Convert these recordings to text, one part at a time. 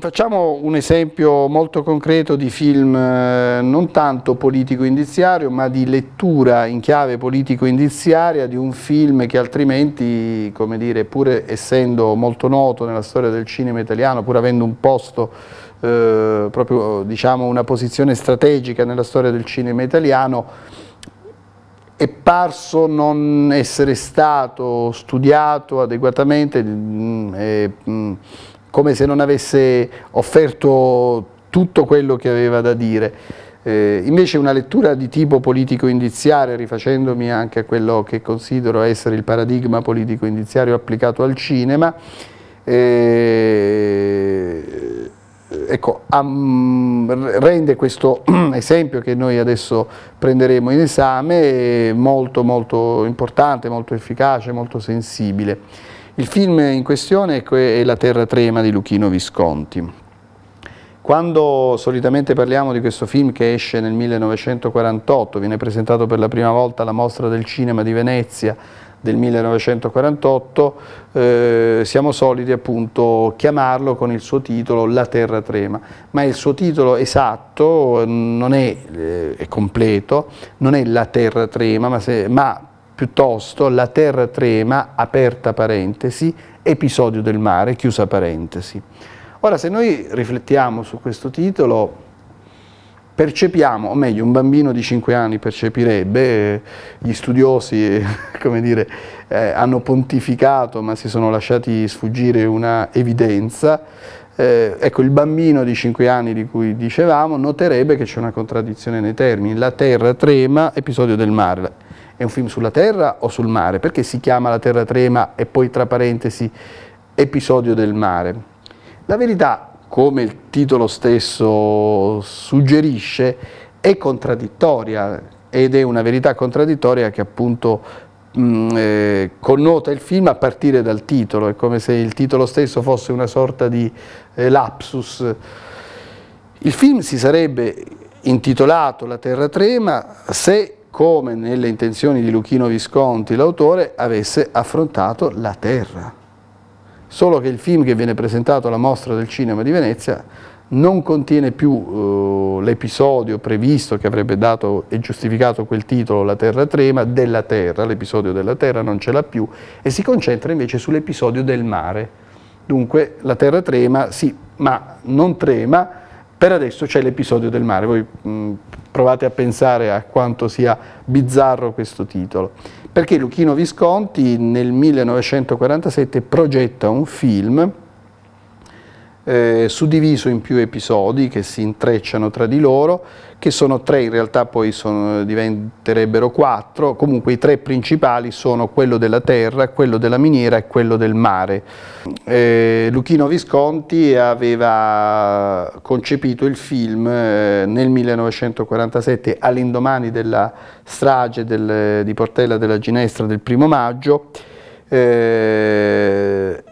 Facciamo un esempio molto concreto di film eh, non tanto politico-indiziario ma di lettura in chiave politico-indiziaria di un film che altrimenti, come dire, pur essendo molto noto nella storia del cinema italiano, pur avendo un posto, eh, proprio diciamo una posizione strategica nella storia del cinema italiano, è parso non essere stato studiato adeguatamente mm, e, mm, come se non avesse offerto tutto quello che aveva da dire. Eh, invece una lettura di tipo politico-indiziario, rifacendomi anche a quello che considero essere il paradigma politico-indiziario applicato al cinema, eh, ecco, am, rende questo esempio che noi adesso prenderemo in esame molto, molto importante, molto efficace, molto sensibile. Il film in questione è La terra trema di Luchino Visconti. Quando solitamente parliamo di questo film che esce nel 1948, viene presentato per la prima volta alla Mostra del Cinema di Venezia del 1948, eh, siamo soliti appunto chiamarlo con il suo titolo La Terra Trema, ma il suo titolo esatto eh, non è, eh, è completo, non è La Terra Trema, ma, se, ma piuttosto la terra trema, aperta parentesi, episodio del mare, chiusa parentesi. Ora, se noi riflettiamo su questo titolo, percepiamo, o meglio, un bambino di 5 anni percepirebbe, eh, gli studiosi come dire, eh, hanno pontificato ma si sono lasciati sfuggire una evidenza, eh, ecco il bambino di 5 anni di cui dicevamo noterebbe che c'è una contraddizione nei termini, la terra trema, episodio del mare, è un film sulla terra o sul mare? Perché si chiama La terra trema e poi tra parentesi episodio del mare? La verità, come il titolo stesso suggerisce, è contraddittoria ed è una verità contraddittoria che appunto mh, mm, eh, connota il film a partire dal titolo, è come se il titolo stesso fosse una sorta di eh, lapsus. Il film si sarebbe intitolato La terra trema se come nelle intenzioni di Luchino Visconti l'autore avesse affrontato la terra. Solo che il film che viene presentato alla mostra del cinema di Venezia non contiene più uh, l'episodio previsto che avrebbe dato e giustificato quel titolo La Terra Trema della Terra, l'episodio della Terra non ce l'ha più e si concentra invece sull'episodio del mare. Dunque la Terra trema, sì, ma non trema per adesso c'è l'episodio del mare, voi mh, provate a pensare a quanto sia bizzarro questo titolo, perché Luchino Visconti nel 1947 progetta un film eh, suddiviso in più episodi che si intrecciano tra di loro, che sono tre, in realtà poi sono, diventerebbero quattro, comunque i tre principali sono quello della terra, quello della miniera e quello del mare. Eh, Luchino Visconti aveva concepito il film eh, nel 1947 all'indomani della strage del, di Portella della Ginestra del primo maggio, eh,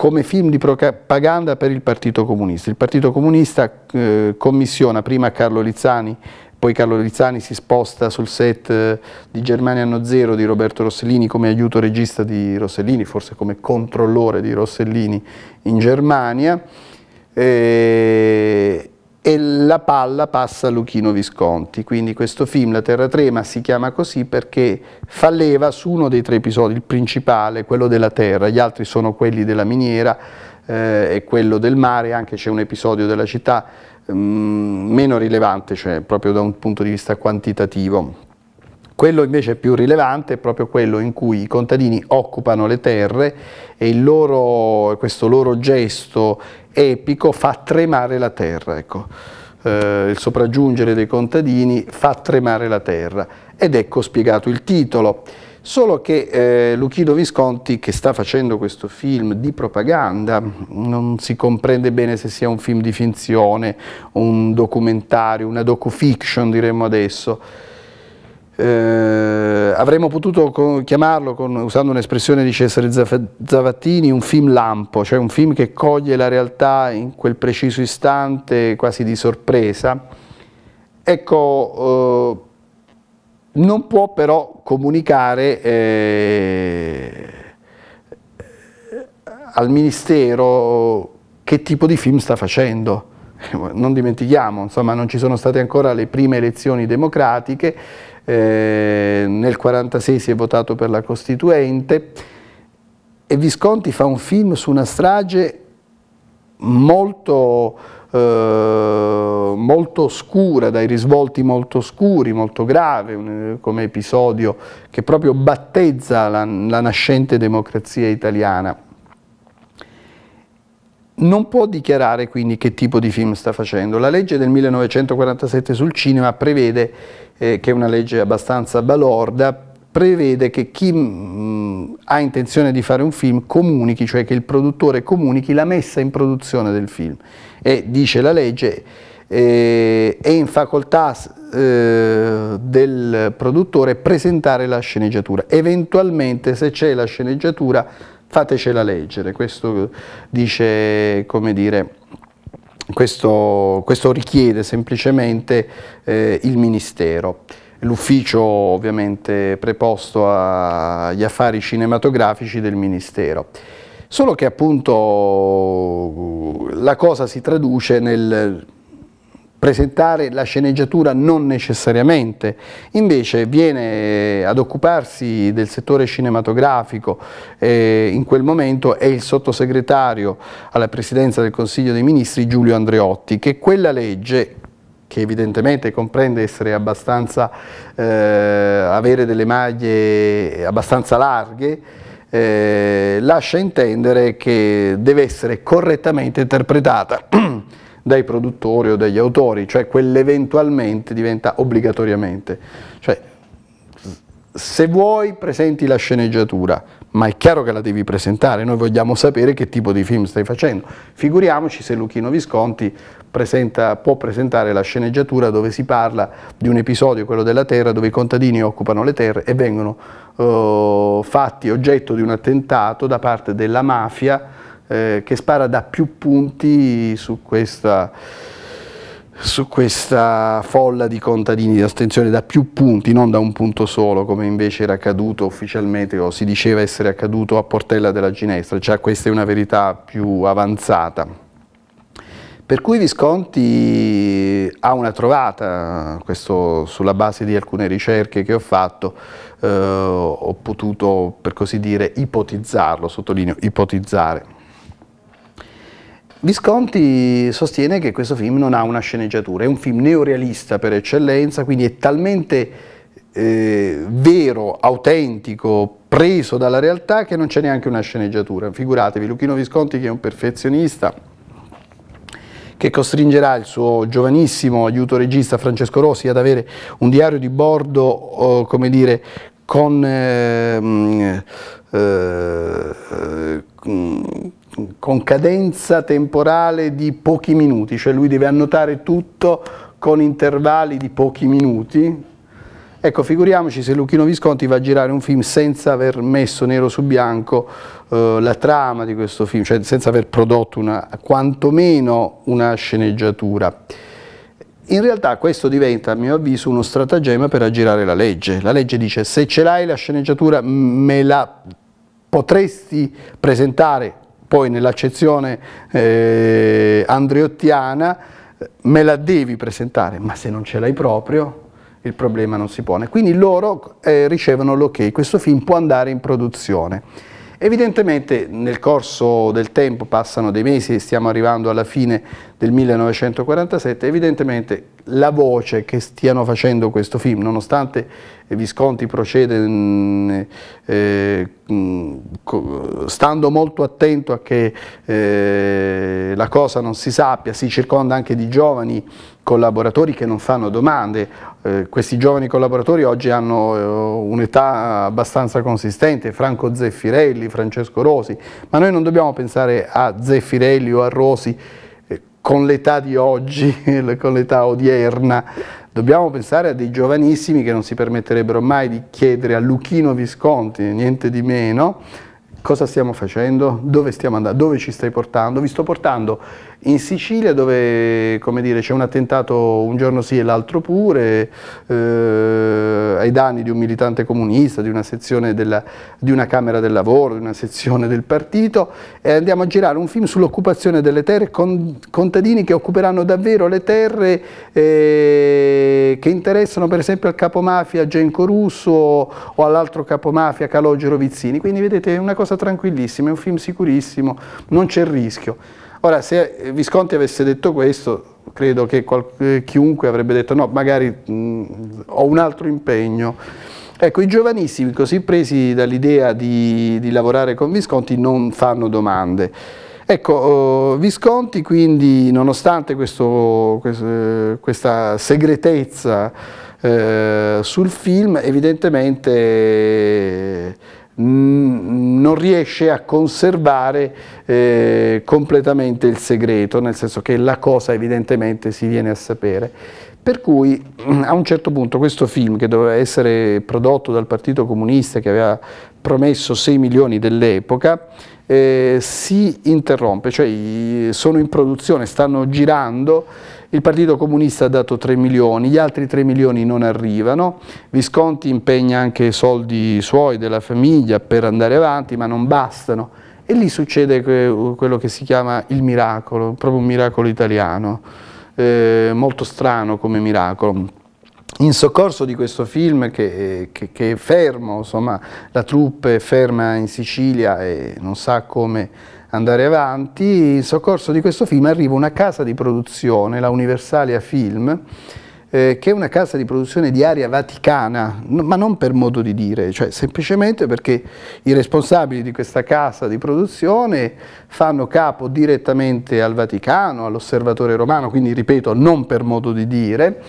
come film di propaganda per il Partito Comunista. Il Partito Comunista eh, commissiona prima Carlo Lizzani, poi Carlo Lizzani si sposta sul set eh, di Germania Anno Zero di Roberto Rossellini come aiuto regista di Rossellini, forse come controllore di Rossellini in Germania. E eh, e la palla passa a Luchino Visconti, quindi questo film La Terra Trema si chiama così perché fa leva su uno dei tre episodi, il principale, quello della terra, gli altri sono quelli della miniera eh, e quello del mare, anche c'è un episodio della città mh, mm, meno rilevante, cioè proprio da un punto di vista quantitativo. Quello invece più rilevante è proprio quello in cui i contadini occupano le terre e loro, questo loro gesto epico fa tremare la terra, ecco. eh, il sopraggiungere dei contadini fa tremare la terra ed ecco spiegato il titolo. Solo che eh, Luchino Visconti, che sta facendo questo film di propaganda, non si comprende bene se sia un film di finzione, un documentario, una docu-fiction diremmo adesso, eh, avremmo potuto co chiamarlo, con, usando un'espressione di Cesare Zavattini, un film lampo, cioè un film che coglie la realtà in quel preciso istante, quasi di sorpresa. Ecco, eh, non può però comunicare eh, al Ministero che tipo di film sta facendo. Non dimentichiamo, insomma, non ci sono state ancora le prime elezioni democratiche eh, nel 1946 si è votato per la Costituente e Visconti fa un film su una strage molto, eh, molto scura, dai risvolti molto scuri, molto grave un, come episodio che proprio battezza la, la nascente democrazia italiana non può dichiarare quindi che tipo di film sta facendo. La legge del 1947 sul cinema prevede, eh, che è una legge abbastanza balorda, prevede che chi mh, mm, ha intenzione di fare un film comunichi, cioè che il produttore comunichi la messa in produzione del film. E dice la legge, eh, è in facoltà eh, del produttore presentare la sceneggiatura. Eventualmente se c'è la sceneggiatura fatecela leggere, questo eh, dice, come dire, questo, questo richiede semplicemente eh, il Ministero. L'ufficio ovviamente preposto agli affari cinematografici del Ministero. Solo che appunto la cosa si traduce nel presentare la sceneggiatura non necessariamente, invece viene eh, ad occuparsi del settore cinematografico, eh, in quel momento è il sottosegretario alla presidenza del Consiglio dei Ministri Giulio Andreotti, che quella legge che evidentemente comprende essere abbastanza, eh, avere delle maglie abbastanza larghe, eh, lascia intendere che deve essere correttamente interpretata dai produttori o dagli autori, cioè quell'eventualmente diventa obbligatoriamente. Cioè, se vuoi presenti la sceneggiatura, ma è chiaro che la devi presentare, noi vogliamo sapere che tipo di film stai facendo. Figuriamoci se Luchino Visconti presenta, può presentare la sceneggiatura dove si parla di un episodio, quello della terra, dove i contadini occupano le terre e vengono eh, fatti oggetto di un attentato da parte della mafia eh, che spara da più punti su questa, su questa folla di contadini di astensione, da più punti, non da un punto solo, come invece era accaduto ufficialmente o si diceva essere accaduto a Portella della Ginestra, cioè questa è una verità più avanzata. Per cui Visconti ha una trovata, questo sulla base di alcune ricerche che ho fatto, eh, ho potuto per così dire ipotizzarlo, sottolineo ipotizzare. Visconti sostiene che questo film non ha una sceneggiatura, è un film neorealista per eccellenza, quindi è talmente eh, vero, autentico, preso dalla realtà che non c'è neanche una sceneggiatura. Figuratevi, Luchino Visconti che è un perfezionista, che costringerà il suo giovanissimo aiuto regista Francesco Rossi ad avere un diario di bordo, oh, come dire, con... Ehm, eh, eh, con con cadenza temporale di pochi minuti, cioè lui deve annotare tutto con intervalli di pochi minuti. Ecco, figuriamoci se Luchino Visconti va a girare un film senza aver messo nero su bianco eh, la trama di questo film, cioè senza aver prodotto una, quantomeno una sceneggiatura. In realtà questo diventa, a mio avviso, uno stratagemma per aggirare la legge. La legge dice se ce l'hai la sceneggiatura me la potresti presentare poi nell'accezione eh, andriottiana me la devi presentare, ma se non ce l'hai proprio il problema non si pone. Quindi loro eh, ricevono l'ok, okay. questo film può andare in produzione. Evidentemente nel corso del tempo, passano dei mesi e stiamo arrivando alla fine del 1947, evidentemente la voce che stiano facendo questo film, nonostante Visconti procede mm, eh, mm, stando molto attento a che eh, la cosa non si sappia, si circonda anche di giovani collaboratori che non fanno domande eh, questi giovani collaboratori oggi hanno eh, un'età abbastanza consistente, Franco Zeffirelli, Francesco Rosi, ma noi non dobbiamo pensare a Zeffirelli o a Rosi eh, con l'età di oggi, con l'età odierna, dobbiamo pensare a dei giovanissimi che non si permetterebbero mai di chiedere a Luchino Visconti, niente di meno, cosa stiamo facendo, dove stiamo andando, dove ci stai portando, vi sto portando in Sicilia dove c'è un attentato un giorno sì e l'altro pure eh, ai danni di un militante comunista, di una sezione della, di una Camera del Lavoro, di una sezione del partito e andiamo a girare un film sull'occupazione delle terre con contadini che occuperanno davvero le terre eh, che interessano per esempio al capomafia Genco Russo o all'altro capomafia Calogero Vizzini, quindi vedete è una cosa tranquillissima, è un film sicurissimo, non c'è rischio. Ora, se Visconti avesse detto questo, credo che eh, chiunque avrebbe detto no, magari mh, ho un altro impegno. Ecco, i giovanissimi così presi dall'idea di, di, lavorare con Visconti non fanno domande. Ecco, oh, Visconti quindi, nonostante questo, eh, questa segretezza eh, sul film, evidentemente non riesce a conservare eh, completamente il segreto, nel senso che la cosa evidentemente si viene a sapere. Per cui a un certo punto questo film che doveva essere prodotto dal Partito Comunista che aveva promesso 6 milioni dell'epoca eh, si interrompe, cioè sono in produzione, stanno girando il Partito Comunista ha dato 3 milioni, gli altri 3 milioni non arrivano, Visconti impegna anche soldi suoi, della famiglia, per andare avanti, ma non bastano. E lì succede quello che si chiama il miracolo, proprio un miracolo italiano, eh, molto strano come miracolo in soccorso di questo film che, che, che, è fermo, insomma la truppe è ferma in Sicilia e non sa come andare avanti, in soccorso di questo film arriva una casa di produzione, la Universalia Film, eh, che è una casa di produzione di area vaticana, ma non per modo di dire, cioè semplicemente perché i responsabili di questa casa di produzione fanno capo direttamente al Vaticano, all'osservatore romano, quindi ripeto, non per modo di dire,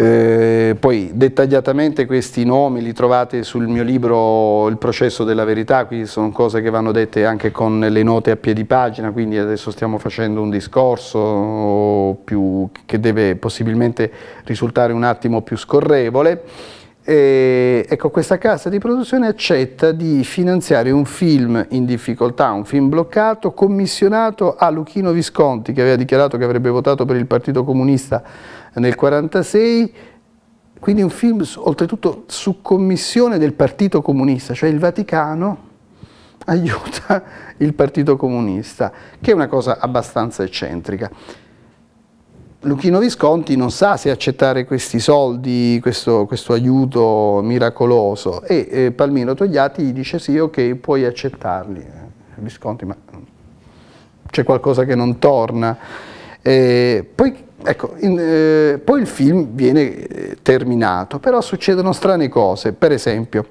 eh, poi dettagliatamente questi nomi li trovate sul mio libro Il processo della verità, qui sono cose che vanno dette anche con le note a piedi pagina, quindi adesso stiamo facendo un discorso più, che deve possibilmente risultare un attimo più scorrevole. E, ecco, questa casa di produzione accetta di finanziare un film in difficoltà, un film bloccato, commissionato a Luchino Visconti che aveva dichiarato che avrebbe votato per il Partito Comunista nel 1946, quindi un film oltretutto su commissione del Partito Comunista, cioè il Vaticano aiuta il Partito Comunista, che è una cosa abbastanza eccentrica. Luchino Visconti non sa se accettare questi soldi, questo, questo aiuto miracoloso e eh, Palmiro Togliatti gli dice sì, ok, puoi accettarli. Visconti, ma c'è qualcosa che non torna. Eh, poi, ecco, in, eh, poi, il film viene eh, terminato, però succedono strane cose, per esempio,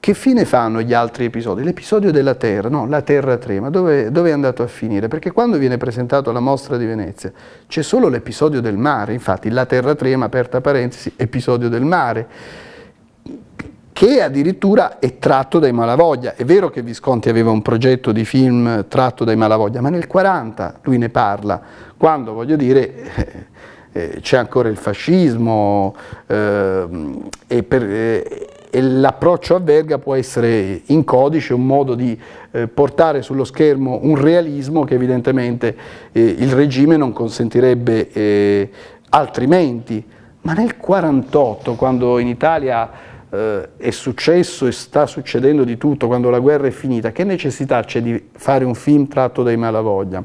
che fine fanno gli altri episodi? L'episodio della Terra, no, la Terra Trema, dove, dove è andato a finire? Perché quando viene presentato alla mostra di Venezia c'è solo l'episodio del mare, infatti la Terra Trema, aperta parentesi, episodio del mare che addirittura è tratto dai Malavoglia. È vero che Visconti aveva un progetto di film tratto dai Malavoglia, ma nel 40 lui ne parla, quando, voglio dire, eh, eh c'è ancora il fascismo eh, e, eh, e l'approccio a Verga può essere in codice un modo di eh, portare sullo schermo un realismo che evidentemente eh, il regime non consentirebbe altrimenti. Ma nel 48, quando in Italia eh, è successo e sta succedendo di tutto, quando la guerra è finita, che necessità c'è di fare un film tratto dai malavoglia?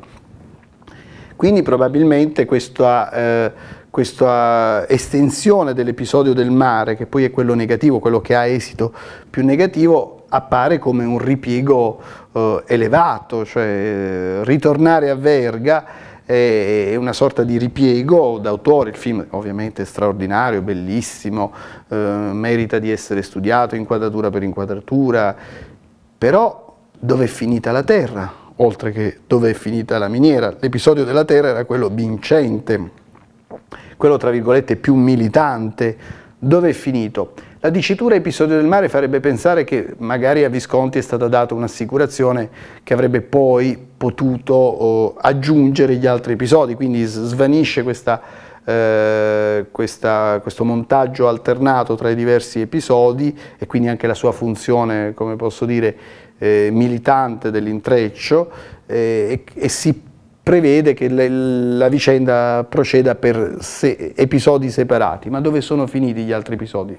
Quindi probabilmente questa, eh, questa estensione dell'episodio del mare, che poi è quello negativo, quello che ha esito più negativo, appare come un ripiego eh, elevato, cioè eh, ritornare a Verga è una sorta di ripiego d'autore, il film ovviamente è straordinario, bellissimo, eh, merita di essere studiato inquadratura per inquadratura, però dove è finita la terra, oltre che dove è finita la miniera? L'episodio della terra era quello vincente, quello tra virgolette più militante, dove è finito? La dicitura episodio del mare farebbe pensare che magari a Visconti è stata data un'assicurazione che avrebbe poi potuto oh, aggiungere gli altri episodi, quindi svanisce questa, eh, questa, questo montaggio alternato tra i diversi episodi e quindi anche la sua funzione, come posso dire, eh, militante dell'intreccio eh, e, e si prevede che le, la vicenda proceda per se, episodi separati, ma dove sono finiti gli altri episodi?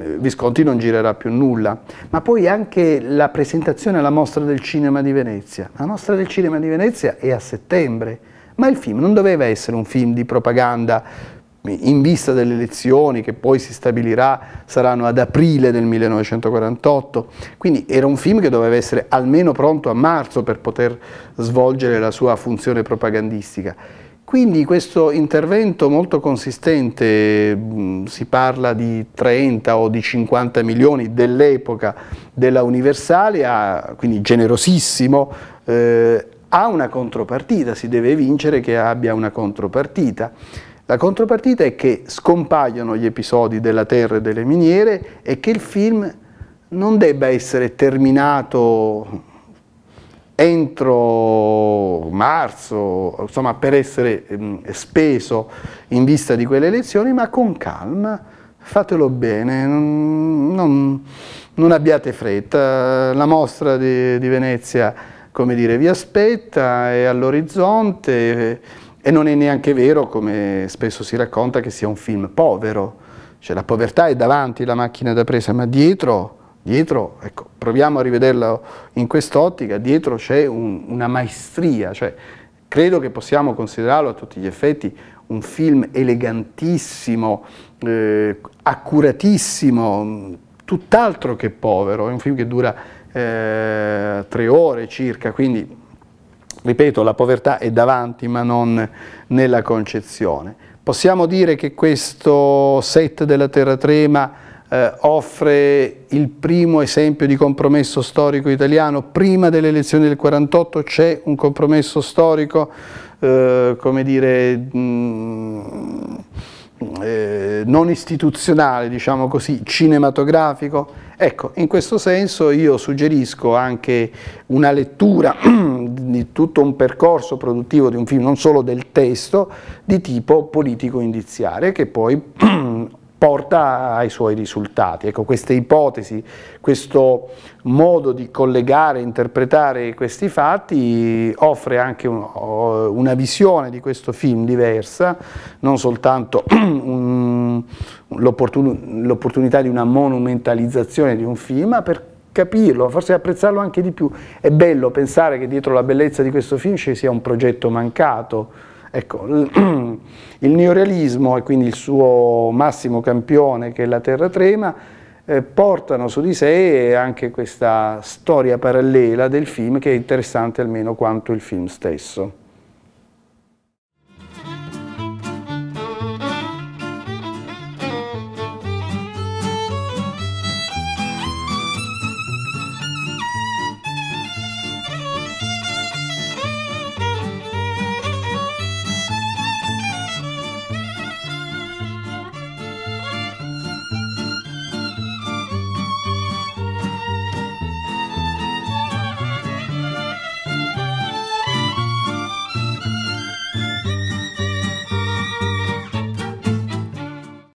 Eh, Visconti non girerà più nulla, ma poi anche la presentazione alla Mostra del Cinema di Venezia. La Mostra del Cinema di Venezia è a settembre, ma il film non doveva essere un film di propaganda in vista delle elezioni che poi si stabilirà saranno ad aprile del 1948, quindi era un film che doveva essere almeno pronto a marzo per poter svolgere la sua funzione propagandistica quindi questo intervento molto consistente, mm, si parla di 30 o di 50 milioni dell'epoca della Universalia, quindi generosissimo, eh, ha una contropartita, si deve vincere che abbia una contropartita. La contropartita è che scompaiono gli episodi della terra e delle miniere e che il film non debba essere terminato entro marzo, insomma per essere mh, mm, speso in vista di quelle elezioni, ma con calma, fatelo bene, non, non abbiate fretta, la mostra di, di Venezia come dire, vi aspetta, è all'orizzonte e non è neanche vero, come spesso si racconta, che sia un film povero, cioè la povertà è davanti la macchina da presa, ma dietro Dietro, ecco, proviamo a rivederlo in quest'ottica, dietro c'è un, una maestria, cioè credo che possiamo considerarlo a tutti gli effetti un film elegantissimo, eh, accuratissimo, tutt'altro che povero, è un film che dura eh, tre ore circa, quindi ripeto, la povertà è davanti ma non nella concezione. Possiamo dire che questo set della Terra Trema eh, offre il primo esempio di compromesso storico italiano. Prima delle elezioni del 48 c'è un compromesso storico, eh, come dire, mh, mm, eh, non istituzionale, diciamo così, cinematografico. Ecco, in questo senso io suggerisco anche una lettura di tutto un percorso produttivo di un film, non solo del testo, di tipo politico-indiziale, che poi porta ai suoi risultati. Ecco, queste ipotesi, questo modo di collegare, interpretare questi fatti offre anche un, uh, una visione di questo film diversa, non soltanto l'opportunità di una monumentalizzazione di un film, ma per capirlo, forse apprezzarlo anche di più. È bello pensare che dietro la bellezza di questo film ci sia un progetto mancato, Ecco, il neorealismo e quindi il suo massimo campione che è la Terra Trema eh, portano su di sé anche questa storia parallela del film che è interessante almeno quanto il film stesso.